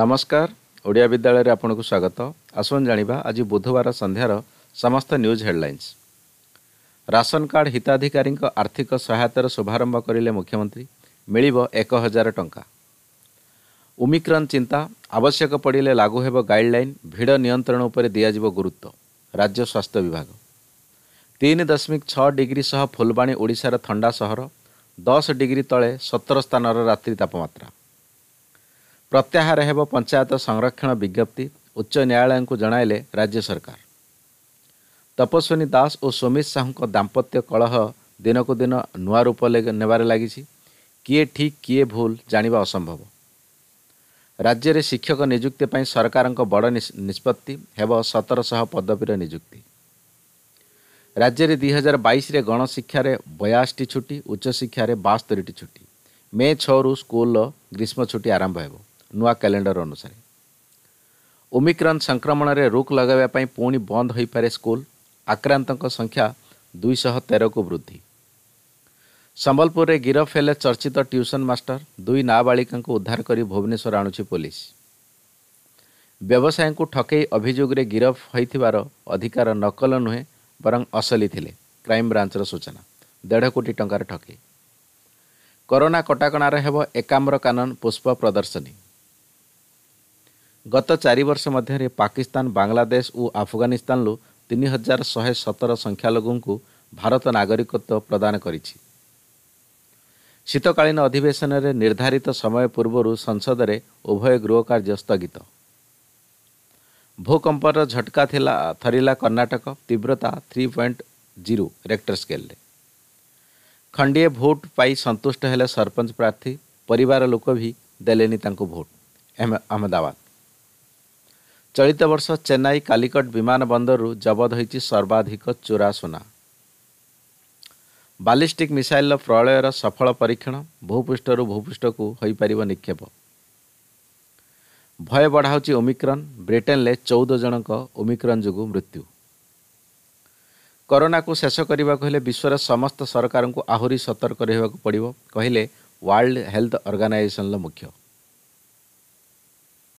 ନମସ୍କାର ଓଡ଼ିଆ ବିଦ୍ୟାଳୟରେ ଆପଣଙ୍କୁ ସ୍ୱାଗତ ଆସନ୍ତୁ ଜାଣିବା ଆଜି ବୁଧବାର ସନ୍ଧ୍ୟାର ସମସ୍ତ ନ୍ୟୁଜ୍ ହେଡ଼ଲାଇନ୍ସ ରାସନ କାର୍ଡ଼ ହିତାଧିକାରୀଙ୍କ ଆର୍ଥିକ ସହାୟତାର ଶୁଭାରମ୍ଭ କରିଲେ ମୁଖ୍ୟମନ୍ତ୍ରୀ ମିଳିବ ଏକ ହଜାର ଟଙ୍କା ଓମିକ୍ରନ୍ ଚିନ୍ତା ଆବଶ୍ୟକ ପଡ଼ିଲେ ଲାଗୁ ହେବ ଗାଇଡ଼ଲାଇନ୍ ଭିଡ଼ ନିୟନ୍ତ୍ରଣ ଉପରେ ଦିଆଯିବ ଗୁରୁତ୍ୱ ରାଜ୍ୟ ସ୍ୱାସ୍ଥ୍ୟ ବିଭାଗ ତିନି ଦଶମିକ ଛଅ ଡିଗ୍ରୀ ସହ ଫୁଲବାଣୀ ଓଡ଼ିଶାର ଥଣ୍ଡା ସହର ଦଶ ଡିଗ୍ରୀ ତଳେ ସତର ସ୍ଥାନର ରାତ୍ରି ତାପମାତ୍ରା ପ୍ରତ୍ୟାହାର ହେବ ପଞ୍ଚାୟତ ସଂରକ୍ଷଣ ବିଜ୍ଞପ୍ତି ଉଚ୍ଚ ନ୍ୟାୟାଳୟଙ୍କୁ ଜଣାଇଲେ ରାଜ୍ୟ ସରକାର ତପସ୍ୱିନୀ ଦାସ ଓ ସୁମିତ ସାହୁଙ୍କ ଦାମ୍ପତ୍ୟ କଳହ ଦିନକୁ ଦିନ ନୂଆ ରୂପ ନେବାରେ ଲାଗିଛି କିଏ ଠିକ୍ କିଏ ଭୁଲ ଜାଣିବା ଅସମ୍ଭବ ରାଜ୍ୟରେ ଶିକ୍ଷକ ନିଯୁକ୍ତି ପାଇଁ ସରକାରଙ୍କ ବଡ଼ ନିଷ୍ପତ୍ତି ହେବ ସତରଶହ ପଦବୀର ନିଯୁକ୍ତି ରାଜ୍ୟରେ ଦୁଇ ହଜାର ବାଇଶରେ ଗଣଶିକ୍ଷାରେ ବୟାଅଶୀଟି ଛୁଟି ଉଚ୍ଚଶିକ୍ଷାରେ ବାସ୍ତରିଟି ଛୁଟି ମେ ଛଅରୁ ସ୍କୁଲର ଗ୍ରୀଷ୍ମ ଛୁଟି ଆରମ୍ଭ ହେବ ନୂଆ କ୍ୟାଲେଣ୍ଡର ଅନୁସାରେ ଓମିକ୍ରନ୍ ସଂକ୍ରମଣରେ ରୋକ ଲଗାଇବା ପାଇଁ ପୁଣି ବନ୍ଦ ହୋଇପାରେ ସ୍କୁଲ ଆକ୍ରାନ୍ତଙ୍କ ସଂଖ୍ୟା ଦୁଇଶହ ତେରକୁ ବୃଦ୍ଧି ସମ୍ବଲପୁରରେ ଗିରଫ ହେଲେ ଚର୍ଚ୍ଚିତ ଟ୍ୟୁସନ୍ ମାଷ୍ଟର ଦୁଇ ନାବାଳିକାଙ୍କୁ ଉଦ୍ଧାର କରି ଭୁବନେଶ୍ୱର ଆଣୁଛି ପୋଲିସ ବ୍ୟବସାୟୀଙ୍କୁ ଠକେଇ ଅଭିଯୋଗରେ ଗିରଫ ହୋଇଥିବାର ଅଧିକାର ନକଲ ନୁହେଁ ବରଂ ଅସଲି ଥିଲେ କ୍ରାଇମ୍ବ୍ରାଞ୍ଚର ସୂଚନା ଦେଢ଼ କୋଟି ଟଙ୍କାର ଠକେଇ କରୋନା କଟକଣାରେ ହେବ ଏକାମ୍ର କାନନ ପୁଷ୍ପ ପ୍ରଦର୍ଶନୀ ଗତ ଚାରି ବର୍ଷ ମଧ୍ୟରେ ପାକିସ୍ତାନ ବାଂଲାଦେଶ ଓ ଆଫଗାନିସ୍ତାନରୁ ତିନି ହଜାର ଶହେ ସତର ସଂଖ୍ୟାଲଘୁଙ୍କୁ ଭାରତ ନାଗରିକତ୍ୱ ପ୍ରଦାନ କରିଛି ଶୀତକାଳୀନ ଅଧିବେଶନରେ ନିର୍ଦ୍ଧାରିତ ସମୟ ପୂର୍ବରୁ ସଂସଦରେ ଉଭୟ ଗୃହ କାର୍ଯ୍ୟ ସ୍ଥଗିତ ଭୂକମ୍ପର ଝଟକା ଥିଲା ଥରିଲା କର୍ଣ୍ଣାଟକ ତୀବ୍ରତା ଥ୍ରୀ ପଏଣ୍ଟ ଜିରୋ ରେକ୍ଟର ସ୍କେଲରେ ଖଣ୍ଡିଏ ଭୋଟ୍ ପାଇ ସନ୍ତୁଷ୍ଟ ହେଲେ ସରପଞ୍ଚ ପ୍ରାର୍ଥୀ ପରିବାର ଲୋକ ବି ଦେଲେନି ତାଙ୍କୁ ଭୋଟ୍ ଅହମ୍ମଦାବାଦ ଚଳିତ ବର୍ଷ ଚେନ୍ନାଇ କାଲିକଟ ବିମାନ ବନ୍ଦରରୁ ଜବତ ହୋଇଛି ସର୍ବାଧିକ ଚୋରା ସୁନା ବାଲିଷ୍ଟିକ୍ ମିସାଇଲର ପ୍ରଳୟର ସଫଳ ପରୀକ୍ଷଣ ଭୂପୃଷ୍ଠରୁ ଭୂପୃଷ୍ଠକୁ ହୋଇପାରିବ ନିକ୍ଷେପ ଭୟ ବଢ଼ାଉଛି ଓମିକ୍ରନ୍ ବ୍ରିଟେନ୍ରେ ଚଉଦ ଜଣଙ୍କ ଓମିକ୍ରନ୍ ଯୋଗୁଁ ମୃତ୍ୟୁ କରୋନାକୁ ଶେଷ କରିବାକୁ ହେଲେ ବିଶ୍ୱର ସମସ୍ତ ସରକାରଙ୍କୁ ଆହୁରି ସତର୍କ ରହିବାକୁ ପଡ଼ିବ କହିଲେ ୱାର୍ଲଡ ହେଲ୍ଥ ଅର୍ଗାନାଇଜେସନର ମୁଖ୍ୟ